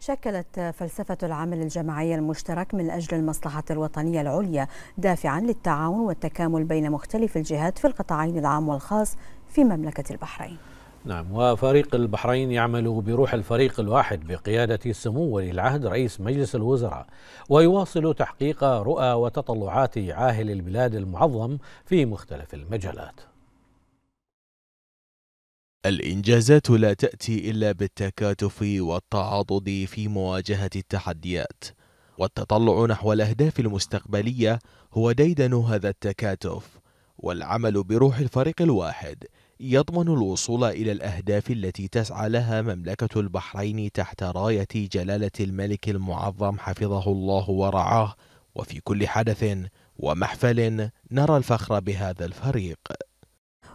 شكلت فلسفة العمل الجماعي المشترك من أجل المصلحة الوطنية العليا دافعا للتعاون والتكامل بين مختلف الجهات في القطاعين العام والخاص في مملكة البحرين نعم وفريق البحرين يعمل بروح الفريق الواحد بقيادة سمو ولي العهد رئيس مجلس الوزراء ويواصل تحقيق رؤى وتطلعات عاهل البلاد المعظم في مختلف المجالات الإنجازات لا تأتي إلا بالتكاتف والتعاضد في مواجهة التحديات والتطلع نحو الأهداف المستقبلية هو ديدن هذا التكاتف والعمل بروح الفريق الواحد يضمن الوصول إلى الأهداف التي تسعى لها مملكة البحرين تحت راية جلالة الملك المعظم حفظه الله ورعاه وفي كل حدث ومحفل نرى الفخر بهذا الفريق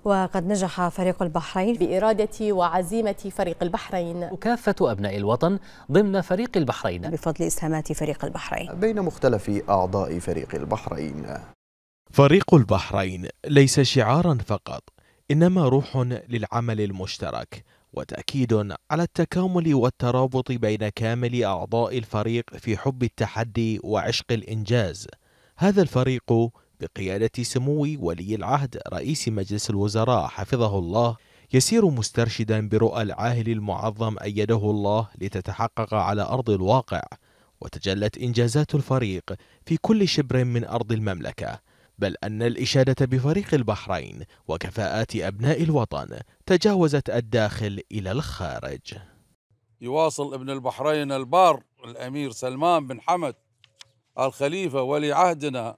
وقد نجح فريق البحرين بإرادة وعزيمة فريق البحرين وكافة أبناء الوطن ضمن فريق البحرين بفضل إسهامات فريق البحرين بين مختلف أعضاء فريق البحرين فريق البحرين ليس شعارا فقط إنما روح للعمل المشترك وتأكيد على التكامل والترابط بين كامل أعضاء الفريق في حب التحدي وعشق الإنجاز هذا الفريق بقيادة سمو ولي العهد رئيس مجلس الوزراء حفظه الله يسير مسترشدا برؤى العاهل المعظم أيده الله لتتحقق على أرض الواقع وتجلت إنجازات الفريق في كل شبر من أرض المملكة بل أن الإشادة بفريق البحرين وكفاءات أبناء الوطن تجاوزت الداخل إلى الخارج يواصل ابن البحرين البار الأمير سلمان بن حمد الخليفة ولي عهدنا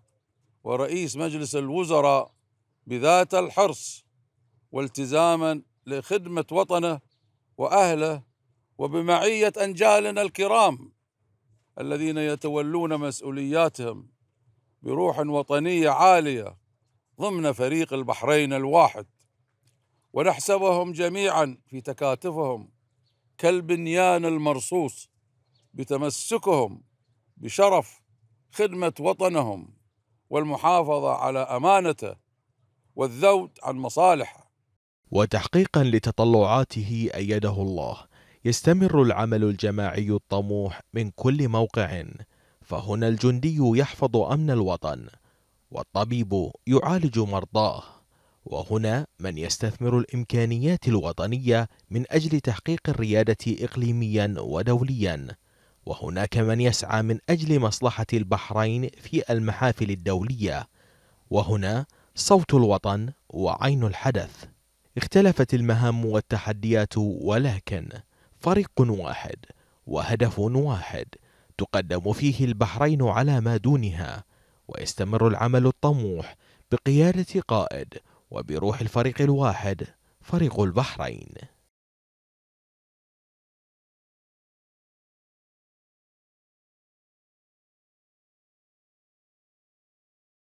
ورئيس مجلس الوزراء بذات الحرص والتزاما لخدمة وطنه وأهله وبمعية أنجالنا الكرام الذين يتولون مسؤولياتهم بروح وطنية عالية ضمن فريق البحرين الواحد ونحسبهم جميعا في تكاتفهم كالبنيان المرصوص بتمسكهم بشرف خدمة وطنهم والمحافظة على أمانته والذود عن مصالحه وتحقيقا لتطلعاته أيده الله يستمر العمل الجماعي الطموح من كل موقع فهنا الجندي يحفظ أمن الوطن والطبيب يعالج مرضاه وهنا من يستثمر الإمكانيات الوطنية من أجل تحقيق الريادة إقليميا ودوليا وهناك من يسعى من أجل مصلحة البحرين في المحافل الدولية وهنا صوت الوطن وعين الحدث اختلفت المهام والتحديات ولكن فريق واحد وهدف واحد تقدم فيه البحرين على ما دونها ويستمر العمل الطموح بقيادة قائد وبروح الفريق الواحد فريق البحرين